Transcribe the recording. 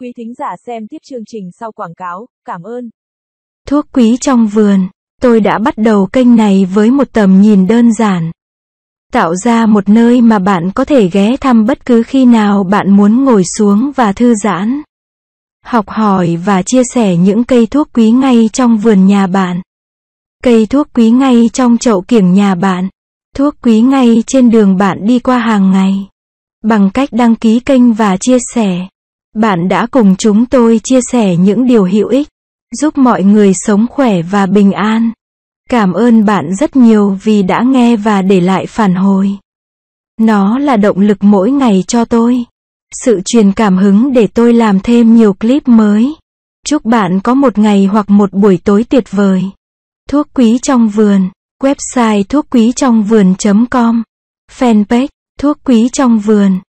Quý thính giả xem tiếp chương trình sau quảng cáo, cảm ơn. Thuốc quý trong vườn, tôi đã bắt đầu kênh này với một tầm nhìn đơn giản. Tạo ra một nơi mà bạn có thể ghé thăm bất cứ khi nào bạn muốn ngồi xuống và thư giãn. Học hỏi và chia sẻ những cây thuốc quý ngay trong vườn nhà bạn. Cây thuốc quý ngay trong chậu kiểng nhà bạn. Thuốc quý ngay trên đường bạn đi qua hàng ngày. Bằng cách đăng ký kênh và chia sẻ. Bạn đã cùng chúng tôi chia sẻ những điều hữu ích, giúp mọi người sống khỏe và bình an. Cảm ơn bạn rất nhiều vì đã nghe và để lại phản hồi. Nó là động lực mỗi ngày cho tôi. Sự truyền cảm hứng để tôi làm thêm nhiều clip mới. Chúc bạn có một ngày hoặc một buổi tối tuyệt vời. Thuốc quý trong vườn, website thuốc quý trong vườn.com, fanpage thuốc quý trong vườn.